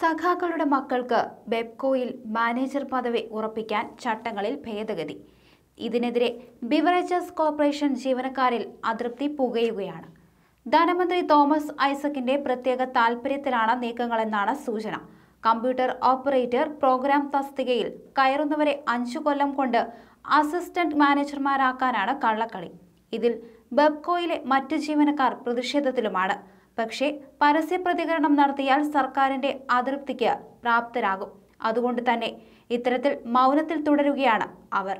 സഖാക്കളുടെ മക്കൾക്ക് ബെബ്കോയിൽ മാനേജർ പദവി ഉറപ്പിക്കാൻ ചട്ടങ്ങളിൽ ഭേദഗതി ഇതിനെതിരെ ബിവറേജസ് കോർപ്പറേഷൻ ജീവനക്കാരിൽ അതൃപ്തി പുകയുകയാണ് ധനമന്ത്രി തോമസ് ഐസക്കിന്റെ പ്രത്യേക താൽപ്പര്യത്തിലാണ് നീക്കങ്ങളെന്നാണ് സൂചന കമ്പ്യൂട്ടർ ഓപ്പറേറ്റർ പ്രോഗ്രാം തസ്തികയിൽ കയറുന്നവരെ അഞ്ചു കൊല്ലം കൊണ്ട് അസിസ്റ്റന്റ് മാനേജർമാരാക്കാനാണ് കള്ളക്കളി ഇതിൽ ബെബ്കോയിലെ മറ്റ് ജീവനക്കാർ പ്രതിഷേധത്തിലുമാണ് പക്ഷേ പരസ്യ പ്രതികരണം നടത്തിയാൽ സർക്കാരിന്റെ അതൃപ്തിക്ക് പ്രാപ്തരാകും അതുകൊണ്ട് തന്നെ ഇത്തരത്തിൽ മൗനത്തിൽ തുടരുകയാണ് അവർ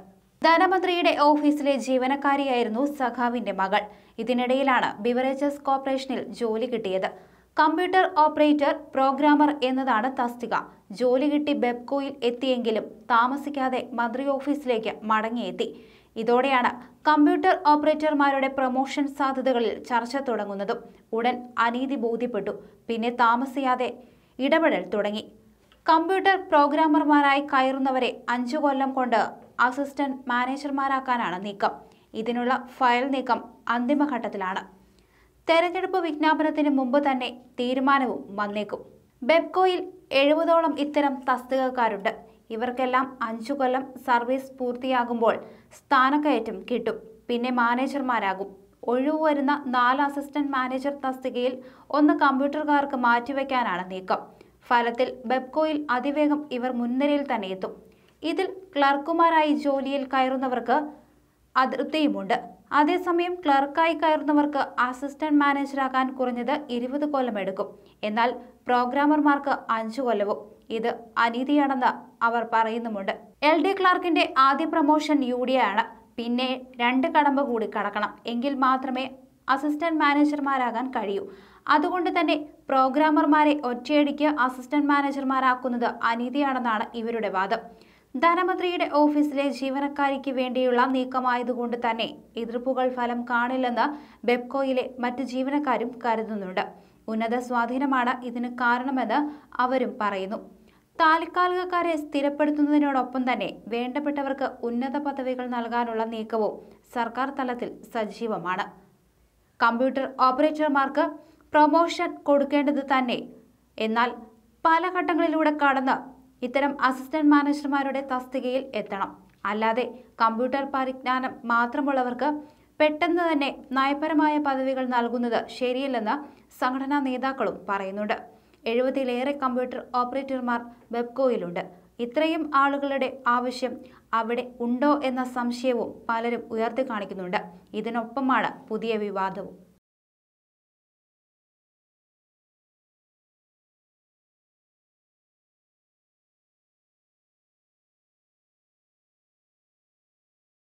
ധനമന്ത്രിയുടെ ഓഫീസിലെ ജീവനക്കാരിയായിരുന്നു സഖാവിന്റെ മകൾ ഇതിനിടയിലാണ് ബിവറേജസ് കോർപ്പറേഷനിൽ ജോലി കിട്ടിയത് കമ്പ്യൂട്ടർ ഓപ്പറേറ്റർ പ്രോഗ്രാമർ എന്നതാണ് തസ്തിക ജോലി കിട്ടി ബെബ്കോയിൽ എത്തിയെങ്കിലും താമസിക്കാതെ മന്ത്രി ഓഫീസിലേക്ക് മടങ്ങിയെത്തി ഇതോടെയാണ് കമ്പ്യൂട്ടർ ഓപ്പറേറ്റർമാരുടെ പ്രൊമോഷൻ സാധ്യതകളിൽ ചർച്ച തുടങ്ങുന്നത് ഉടൻ അനീതി ബോധ്യപ്പെട്ടു പിന്നെ താമസിയാതെ ഇടപെടൽ തുടങ്ങി കമ്പ്യൂട്ടർ പ്രോഗ്രാമർമാരായി കയറുന്നവരെ അഞ്ചു കൊല്ലം കൊണ്ട് അസിസ്റ്റന്റ് മാനേജർമാരാക്കാനാണ് നീക്കം ഇതിനുള്ള ഫയൽ നീക്കം അന്തിമഘട്ടത്തിലാണ് തെരഞ്ഞെടുപ്പ് വിജ്ഞാപനത്തിന് മുമ്പ് തന്നെ തീരുമാനവും വന്നേക്കും ബെബ്കോയിൽ എഴുപതോളം ഇത്തരം തസ്തികക്കാരുണ്ട് ഇവർക്കെല്ലാം അഞ്ചു കൊല്ലം സർവീസ് പൂർത്തിയാകുമ്പോൾ സ്ഥാനക്കയറ്റം കിട്ടും പിന്നെ മാനേജർമാരാകും ഒഴിവ് വരുന്ന നാല് അസിസ്റ്റന്റ് മാനേജർ തസ്തികയിൽ ഒന്ന് കമ്പ്യൂട്ടർകാർക്ക് മാറ്റിവെക്കാനാണ് നീക്കം ഫലത്തിൽ ബെബ്കോയിൽ അതിവേഗം ഇവർ മുൻനിരയിൽ തന്നെ എത്തും ഇതിൽ ക്ലർക്കുമാരായി ജോലിയിൽ കയറുന്നവർക്ക് അതൃപ്തിയുമുണ്ട് അതേസമയം ക്ലർക്കായി കയറുന്നവർക്ക് അസിസ്റ്റന്റ് മാനേജറാകാൻ കുറഞ്ഞത് ഇരുപത് കൊല്ലം എടുക്കും എന്നാൽ പ്രോഗ്രാമർമാർക്ക് അഞ്ചു കൊല്ലവും ഇത് അനീതിയാണെന്ന് അവർ പറയുന്നുമുണ്ട് എൽ ഡി ക്ലാർക്കിന്റെ ആദ്യ പ്രൊമോഷൻ യു ഡി ആണ് പിന്നെ രണ്ട് കടമ്പ കൂടി കടക്കണം എങ്കിൽ മാത്രമേ അസിസ്റ്റന്റ് മാനേജർമാരാകാൻ കഴിയൂ അതുകൊണ്ട് തന്നെ പ്രോഗ്രാമർമാരെ ഒറ്റയടിക്ക് അസിസ്റ്റന്റ് മാനേജർമാരാക്കുന്നത് അനീതിയാണെന്നാണ് ഇവരുടെ വാദം ധനമന്ത്രിയുടെ ഓഫീസിലെ ജീവനക്കാരിക്ക് വേണ്ടിയുള്ള നീക്കമായതുകൊണ്ട് തന്നെ എതിർപ്പുകൾ ഫലം കാണില്ലെന്ന് ബെപ്കോയിലെ മറ്റ് ജീവനക്കാരും കരുതുന്നുണ്ട് ഉന്നത സ്വാധീനമാണ് ഇതിന് കാരണമെന്ന് അവരും പറയുന്നു താൽക്കാലികക്കാരെ സ്ഥിരപ്പെടുത്തുന്നതിനോടൊപ്പം തന്നെ വേണ്ടപ്പെട്ടവർക്ക് ഉന്നത പദവികൾ നൽകാനുള്ള നീക്കവും സർക്കാർ തലത്തിൽ സജീവമാണ് കമ്പ്യൂട്ടർ ഓപ്പറേറ്റർമാർക്ക് പ്രൊമോഷൻ കൊടുക്കേണ്ടത് തന്നെ എന്നാൽ പല ഘട്ടങ്ങളിലൂടെ കടന്ന് ഇത്തരം അസിസ്റ്റന്റ് മാനേജർമാരുടെ തസ്തികയിൽ എത്തണം അല്ലാതെ കമ്പ്യൂട്ടർ പരിജ്ഞാനം മാത്രമുള്ളവർക്ക് പെട്ടെന്ന് തന്നെ നയപരമായ പദവികൾ നൽകുന്നത് ശരിയല്ലെന്ന് സംഘടനാ നേതാക്കളും പറയുന്നുണ്ട് എഴുപതിലേറെ കമ്പ്യൂട്ടർ ഓപ്പറേറ്റർമാർ വെബ്കോയിലുണ്ട് ഇത്രയും ആളുകളുടെ ആവശ്യം അവിടെ ഉണ്ടോ എന്ന സംശയവും പലരും ഉയർത്തി കാണിക്കുന്നുണ്ട് ഇതിനൊപ്പമാണ് പുതിയ വിവാദവും